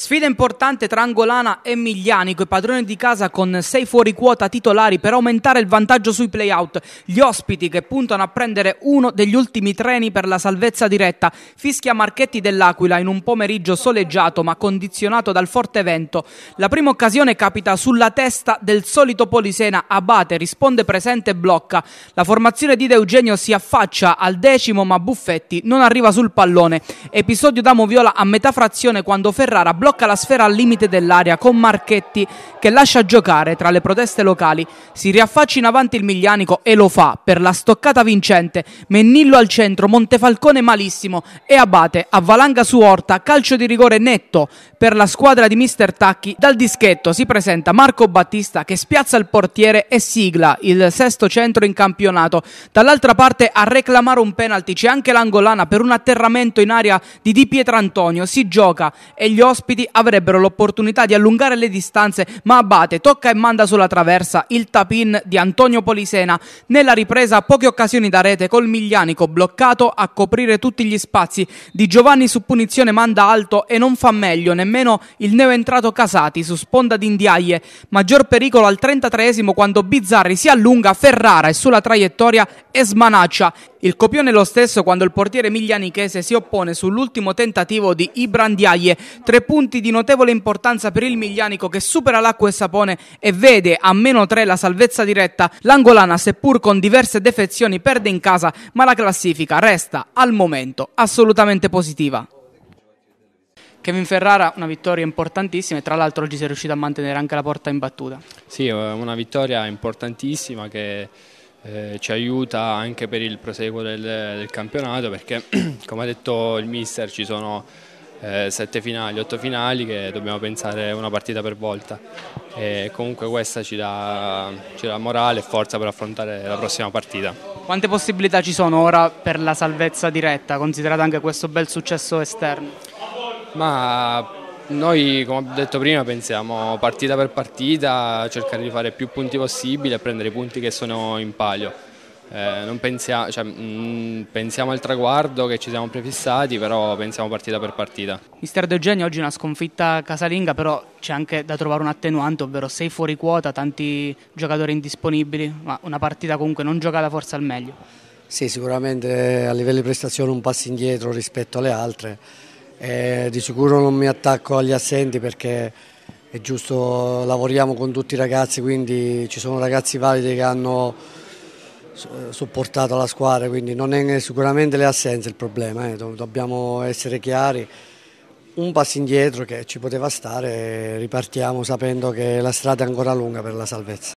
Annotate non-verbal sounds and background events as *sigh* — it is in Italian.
Sfida importante tra Angolana e Miglianico, i padroni di casa con sei fuori quota titolari per aumentare il vantaggio sui playout. Gli ospiti che puntano a prendere uno degli ultimi treni per la salvezza diretta. Fischia Marchetti dell'Aquila in un pomeriggio soleggiato ma condizionato dal forte vento. La prima occasione capita sulla testa del solito Polisena. Abate risponde presente e blocca. La formazione di De Eugenio si affaccia al decimo ma Buffetti non arriva sul pallone. Episodio da Moviola a metà frazione quando Ferrara blocca blocca la sfera al limite dell'area con Marchetti che lascia giocare tra le proteste locali. Si riaffaccia in avanti il Miglianico e lo fa per la stoccata vincente. Mennillo al centro, Montefalcone malissimo e Abate avvalanga su Orta, calcio di rigore netto per la squadra di Mister Tacchi. Dal dischetto si presenta Marco Battista che spiazza il portiere e sigla il sesto centro in campionato. Dall'altra parte a reclamare un penalty c'è anche l'angolana per un atterramento in area di Di Pietrantonio. Si gioca e gli ospiti ospiti avrebbero l'opportunità di allungare le distanze, ma Abate tocca e manda sulla traversa il tapin di Antonio Polisena. Nella ripresa poche occasioni da rete col Miglianico bloccato a coprire tutti gli spazi di Giovanni su punizione manda alto e non fa meglio nemmeno il neoentrato Casati su sponda di Indiaie. Maggior pericolo al 33 quando Bizzarri si allunga, Ferrara è sulla traiettoria e smanaccia. Il copione lo stesso quando il portiere miglianichese si oppone sull'ultimo tentativo di Ibrandiaie, tre punti di notevole importanza per il miglianico che supera l'acqua e sapone e vede a meno tre la salvezza diretta. L'angolana, seppur con diverse defezioni, perde in casa, ma la classifica resta al momento assolutamente positiva. Kevin Ferrara, una vittoria importantissima e tra l'altro oggi si è riuscito a mantenere anche la porta in battuta. Sì, eh, una vittoria importantissima che eh, ci aiuta anche per il proseguo del, del campionato perché *clears throat* come ha detto il mister ci sono eh, sette finali, otto finali che dobbiamo pensare una partita per volta e comunque questa ci dà, ci dà morale e forza per affrontare la prossima partita. Quante possibilità ci sono ora per la salvezza diretta considerato anche questo bel successo esterno? Ma noi, come ho detto prima, pensiamo partita per partita, cercare di fare più punti possibile e prendere i punti che sono in palio. Eh, pensia, cioè, mh, mm, pensiamo al traguardo che ci siamo prefissati, però pensiamo partita per partita. Mister De Eugenio, oggi una sconfitta casalinga, però c'è anche da trovare un attenuante, ovvero sei fuori quota, tanti giocatori indisponibili, ma una partita comunque non giocata forse al meglio. Sì, sicuramente a livello di prestazione un passo indietro rispetto alle altre eh, di sicuro non mi attacco agli assenti perché è giusto, lavoriamo con tutti i ragazzi, quindi ci sono ragazzi validi che hanno supportato la squadra, quindi non è sicuramente le assenze il problema, eh, dobbiamo essere chiari. Un passo indietro che ci poteva stare, ripartiamo sapendo che la strada è ancora lunga per la salvezza.